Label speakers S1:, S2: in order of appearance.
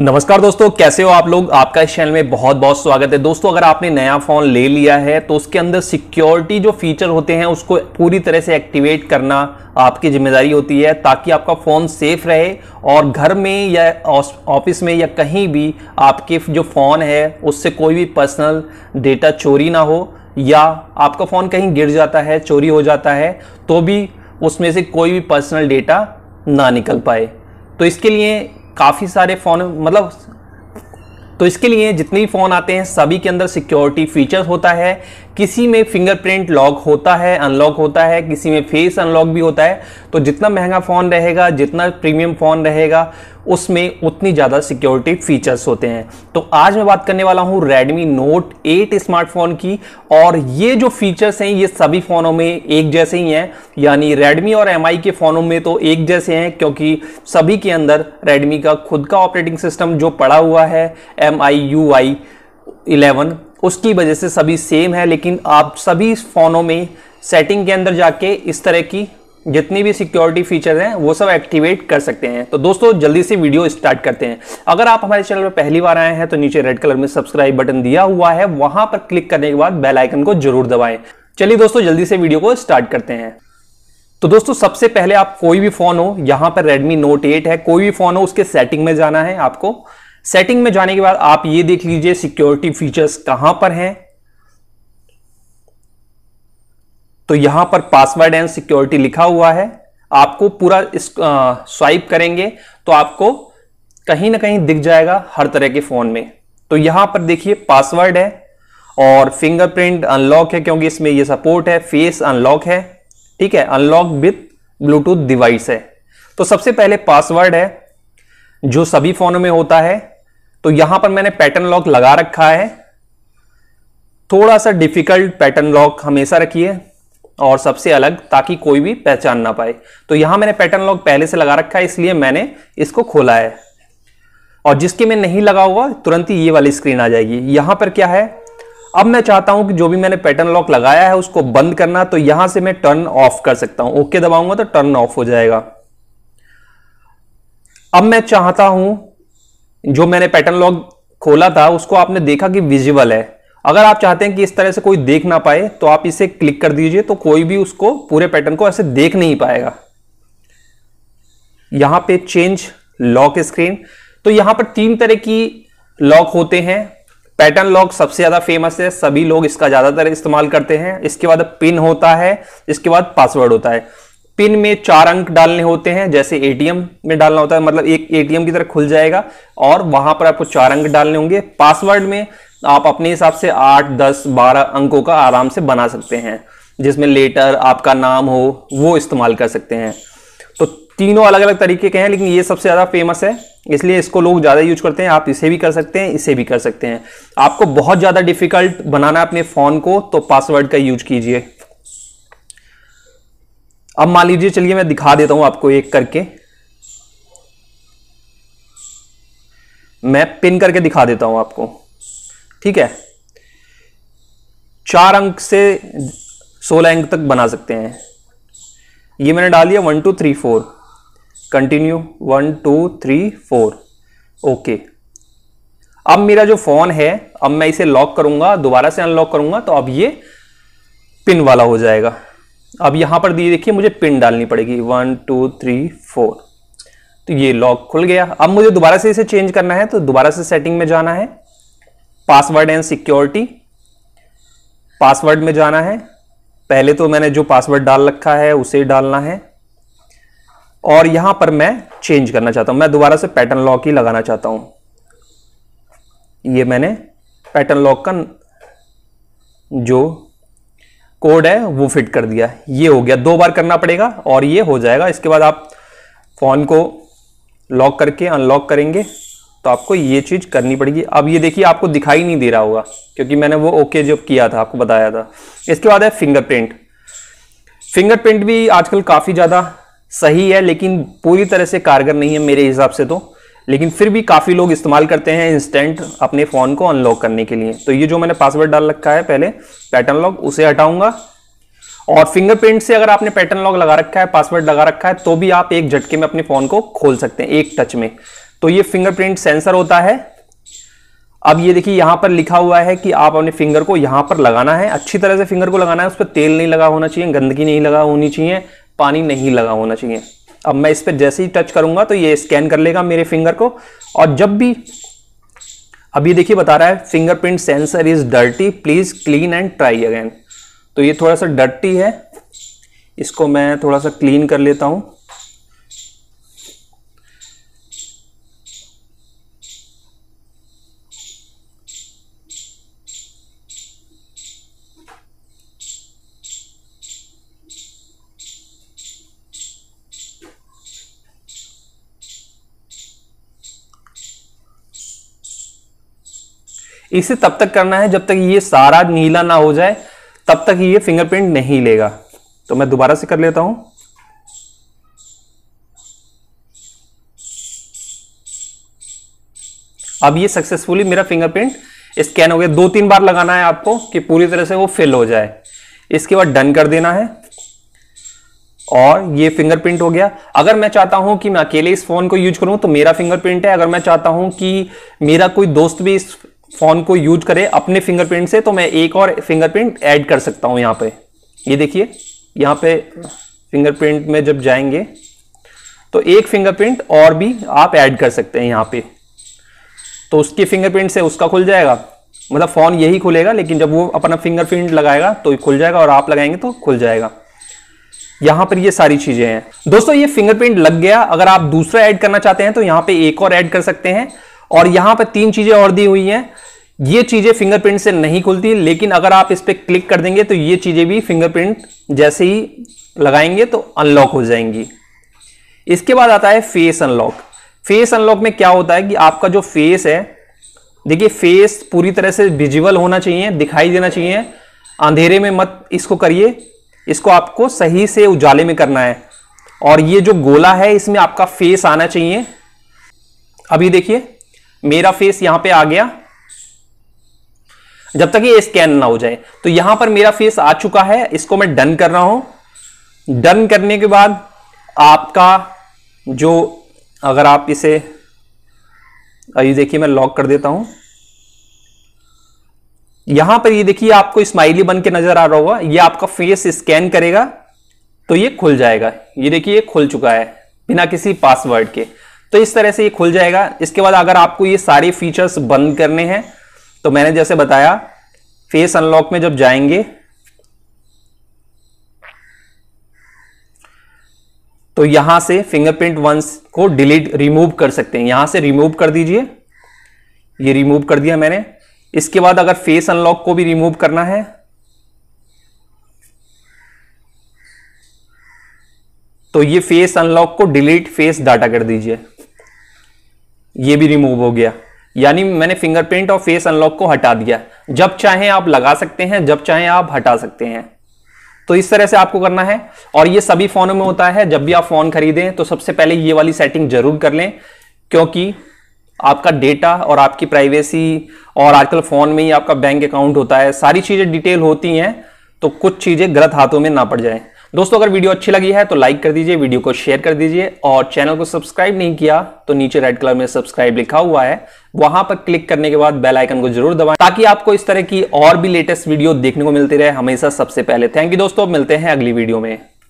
S1: नमस्कार दोस्तों कैसे हो आप लोग आपका इस चैनल में बहुत बहुत स्वागत है दोस्तों अगर आपने नया फ़ोन ले लिया है तो उसके अंदर सिक्योरिटी जो फीचर होते हैं उसको पूरी तरह से एक्टिवेट करना आपकी जिम्मेदारी होती है ताकि आपका फ़ोन सेफ रहे और घर में या ऑफिस में या कहीं भी आपके जो फ़ोन है उससे कोई भी पर्सनल डेटा चोरी ना हो या आपका फ़ोन कहीं गिर जाता है चोरी हो जाता है तो भी उसमें से कोई भी पर्सनल डेटा ना निकल पाए तो इसके लिए काफ़ी सारे फ़ोन मतलब तो इसके लिए जितने भी फ़ोन आते हैं सभी के अंदर सिक्योरिटी फीचर्स होता है किसी में फिंगरप्रिंट लॉक होता है अनलॉक होता है किसी में फेस अनलॉक भी होता है तो जितना महंगा फ़ोन रहेगा जितना प्रीमियम फ़ोन रहेगा उसमें उतनी ज़्यादा सिक्योरिटी फीचर्स होते हैं तो आज मैं बात करने वाला हूँ Redmi Note 8 स्मार्टफोन की और ये जो फीचर्स हैं ये सभी फ़ोनों में एक जैसे ही हैं यानी Redmi और MI के फ़ोनों में तो एक जैसे हैं क्योंकि सभी के अंदर Redmi का खुद का ऑपरेटिंग सिस्टम जो पड़ा हुआ है M I U I eleven उसकी वजह से सभी सेम है लेकिन आप सभी फ़ोनों में सेटिंग के अंदर जाके इस तरह की जितनी भी सिक्योरिटी फीचर हैं वो सब एक्टिवेट कर सकते हैं तो दोस्तों जल्दी से वीडियो स्टार्ट करते हैं अगर आप हमारे चैनल पर पहली बार आए हैं तो नीचे रेड कलर में सब्सक्राइब बटन दिया हुआ है वहां पर क्लिक करने के बाद बेल आइकन को जरूर दबाएं चलिए दोस्तों जल्दी से वीडियो को स्टार्ट करते हैं तो दोस्तों सबसे पहले आप कोई भी फोन हो यहां पर रेडमी नोट एट है कोई भी फोन हो उसके सेटिंग में जाना है आपको सेटिंग में जाने के बाद आप ये देख लीजिए सिक्योरिटी फीचर्स कहां पर हैं तो यहां पर पासवर्ड एंड सिक्योरिटी लिखा हुआ है आपको पूरा इस स्वाइप करेंगे तो आपको कहीं ना कहीं दिख जाएगा हर तरह के फोन में तो यहां पर देखिए पासवर्ड है और फिंगरप्रिंट अनलॉक है क्योंकि इसमें ये सपोर्ट है फेस अनलॉक है ठीक है अनलॉक विथ ब्लूटूथ डिवाइस है तो सबसे पहले पासवर्ड है जो सभी फोनों में होता है तो यहां पर मैंने पैटर्न लॉक लगा रखा है थोड़ा सा डिफिकल्ट पैटर्न लॉक हमेशा रखिए और सबसे अलग ताकि कोई भी पहचान ना पाए तो यहां मैंने पैटर्न लॉक पहले से लगा रखा है इसलिए मैंने इसको खोला है और जिसके में नहीं लगा हुआ तुरंत ही ये वाली स्क्रीन आ जाएगी यहां पर क्या है अब मैं चाहता हूं कि जो भी मैंने पैटर्न लॉक लगाया है उसको बंद करना तो यहां से मैं टर्न ऑफ कर सकता हूं ओके दबाऊंगा तो टर्न ऑफ हो जाएगा अब मैं चाहता हूं जो मैंने पैटर्न लॉग खोला था उसको आपने देखा कि विजिबल है अगर आप चाहते हैं कि इस तरह से कोई देख ना पाए तो आप इसे क्लिक कर दीजिए तो कोई भी उसको पूरे पैटर्न को ऐसे देख नहीं पाएगा यहां पे चेंज लॉक स्क्रीन तो यहां पर तीन तरह की लॉक होते हैं पैटर्न लॉक सबसे ज्यादा फेमस है सभी लोग इसका ज्यादातर इस्तेमाल करते हैं इसके बाद पिन होता है इसके बाद पासवर्ड होता है पिन में चार अंक डालने होते हैं जैसे एटीएम में डालना होता है मतलब एक एटीएम की तरह खुल जाएगा और वहां पर आपको चार अंक डालने होंगे पासवर्ड में आप अपने हिसाब से आठ दस बारह अंकों का आराम से बना सकते हैं जिसमें लेटर आपका नाम हो वो इस्तेमाल कर सकते हैं तो तीनों अलग अलग तरीके के हैं लेकिन ये सबसे ज़्यादा फेमस है इसलिए इसको लोग ज़्यादा यूज करते हैं आप इसे भी कर सकते हैं इसे भी कर सकते हैं आपको बहुत ज़्यादा डिफिकल्ट बनाना है अपने फ़ोन को तो पासवर्ड का यूज कीजिए अब मान लीजिए चलिए मैं दिखा देता हूं आपको एक करके मैं पिन करके दिखा देता हूं आपको ठीक है चार अंक से सोलह अंक तक बना सकते हैं ये मैंने डाल दिया one two three four continue one two three four okay अब मेरा जो फोन है अब मैं इसे लॉक करूंगा दोबारा से अनलॉक करूंगा तो अब ये पिन वाला हो जाएगा अब यहां पर दिए देखिए मुझे पिन डालनी पड़ेगी वन टू थ्री फोर तो ये लॉक खुल गया अब मुझे दोबारा से इसे चेंज करना है तो दोबारा से सेटिंग में जाना है पासवर्ड एंड सिक्योरिटी पासवर्ड में जाना है पहले तो मैंने जो पासवर्ड डाल रखा है उसे डालना है और यहां पर मैं चेंज करना चाहता हूं मैं दोबारा से पैटर्न लॉक ही लगाना चाहता हूं ये मैंने पैटर्न लॉक का जो कोड है वो फिट कर दिया ये हो गया दो बार करना पड़ेगा और ये हो जाएगा इसके बाद आप फ़ोन को लॉक करके अनलॉक करेंगे तो आपको ये चीज़ करनी पड़ेगी अब ये देखिए आपको दिखाई नहीं दे रहा होगा क्योंकि मैंने वो ओके जो किया था आपको बताया था इसके बाद है फिंगरप्रिंट फिंगरप्रिंट भी आजकल काफ़ी ज़्यादा सही है लेकिन पूरी तरह से कारगर नहीं है मेरे हिसाब से तो लेकिन फिर भी काफ़ी लोग इस्तेमाल करते हैं इंस्टेंट अपने फ़ोन को अनलॉक करने के लिए तो ये जो मैंने पासवर्ड डाल रखा है पहले पैटर्न लॉक उसे हटाऊंगा और फिंगरप्रिंट से अगर आपने पैटर्न लॉक लगा रखा है पासवर्ड लगा रखा है तो भी आप एक झटके में अपने फ़ोन को खोल सकते हैं एक टच में तो ये फिंगरप्रिंट सेंसर होता है अब ये देखिए यहाँ पर लिखा हुआ है कि आप अपने फिंगर को यहाँ पर लगाना है अच्छी तरह से फिंगर को लगाना है उस पर तेल नहीं लगा होना चाहिए गंदगी नहीं लगा होनी चाहिए पानी नहीं लगा होना चाहिए अब मैं इस पर जैसे ही टच करूंगा तो ये स्कैन कर लेगा मेरे फिंगर को और जब भी अब ये देखिए बता रहा है fingerprint sensor is dirty please clean and try again तो ये थोड़ा सा डर्टी है इसको मैं थोड़ा सा क्लीन कर लेता हूँ इसे तब तक करना है जब तक ये सारा नीला ना हो जाए तब तक ये फिंगरप्रिंट नहीं लेगा तो मैं दोबारा से कर लेता हूं अब ये सक्सेसफुली मेरा फिंगरप्रिंट स्कैन हो गया दो तीन बार लगाना है आपको कि पूरी तरह से वो फिल हो जाए इसके बाद डन कर देना है और ये फिंगरप्रिंट हो गया अगर मैं चाहता हूं कि मैं अकेले इस फोन को यूज करूं तो मेरा फिंगरप्रिंट है अगर मैं चाहता हूं कि मेरा कोई दोस्त भी इस फोन को यूज करें अपने फिंगरप्रिंट से तो मैं एक और फिंगरप्रिंट ऐड कर सकता हूं यहां पे ये देखिए यहां पे फिंगरप्रिंट में जब जाएंगे तो एक फिंगरप्रिंट और भी आप ऐड कर सकते हैं यहां पे तो उसके फिंगरप्रिंट से उसका खुल जाएगा मतलब फ़ोन यही खुलेगा लेकिन जब वो अपना फिंगरप्रिंट लगाएगा तो खुल जाएगा और आप लगाएंगे तो खुल जाएगा यहां पर ये सारी चीज़ें हैं दोस्तों ये फिंगरप्रिंट लग गया अगर आप दूसरा ऐड करना चाहते हैं तो यहां पे एक और ऐड कर सकते हैं और यहां पर तीन चीजें और दी हुई है ये चीजें फिंगरप्रिंट से नहीं खुलती लेकिन अगर आप इस पर क्लिक कर देंगे तो ये चीजें भी फिंगरप्रिंट जैसे ही लगाएंगे तो अनलॉक हो जाएंगी इसके बाद आता है फेस अनलॉक फेस अनलॉक में क्या होता है कि आपका जो फेस है देखिए फेस पूरी तरह से विजिबल होना चाहिए दिखाई देना चाहिए अंधेरे में मत इसको करिए इसको आपको सही से उजाले में करना है और ये जो गोला है इसमें आपका फेस आना चाहिए अभी देखिए मेरा फेस यहां पे आ गया जब तक ये स्कैन ना हो जाए तो यहां पर मेरा फेस आ चुका है इसको मैं डन कर रहा हूं डन करने के बाद आपका जो अगर आप इसे अभी देखिए मैं लॉक कर देता हूं यहां पर ये देखिए आपको स्माइली बन के नजर आ रहा होगा ये आपका फेस स्कैन करेगा तो ये खुल जाएगा ये देखिए ये खुल चुका है बिना किसी पासवर्ड के तो इस तरह से ये खुल जाएगा इसके बाद अगर आपको ये सारे फीचर्स बंद करने हैं तो मैंने जैसे बताया फेस अनलॉक में जब जाएंगे तो यहां से फिंगरप्रिंट वंस को डिलीट रिमूव कर सकते हैं यहां से रिमूव कर दीजिए ये रिमूव कर दिया मैंने इसके बाद अगर फेस अनलॉक को भी रिमूव करना है तो ये फेस अनलॉक को डिलीट फेस डाटा कर दीजिए ये भी रिमूव हो गया यानी मैंने फिंगरप्रिंट और फेस अनलॉक को हटा दिया जब चाहें आप लगा सकते हैं जब चाहें आप हटा सकते हैं तो इस तरह से आपको करना है और ये सभी फोनों में होता है जब भी आप फोन खरीदें तो सबसे पहले ये वाली सेटिंग जरूर कर लें क्योंकि आपका डेटा और आपकी प्राइवेसी और आजकल फोन में ही आपका बैंक अकाउंट होता है सारी चीजें डिटेल होती हैं तो कुछ चीजें गलत हाथों में ना पड़ जाए दोस्तों अगर वीडियो अच्छी लगी है तो लाइक कर दीजिए वीडियो को शेयर कर दीजिए और चैनल को सब्सक्राइब नहीं किया तो नीचे रेड कलर में सब्सक्राइब लिखा हुआ है वहां पर क्लिक करने के बाद बेल आइकन को जरूर दबाएं ताकि आपको इस तरह की और भी लेटेस्ट वीडियो देखने को मिलती रहे हमेशा सबसे पहले थैंक यू दोस्तों मिलते हैं अगली वीडियो में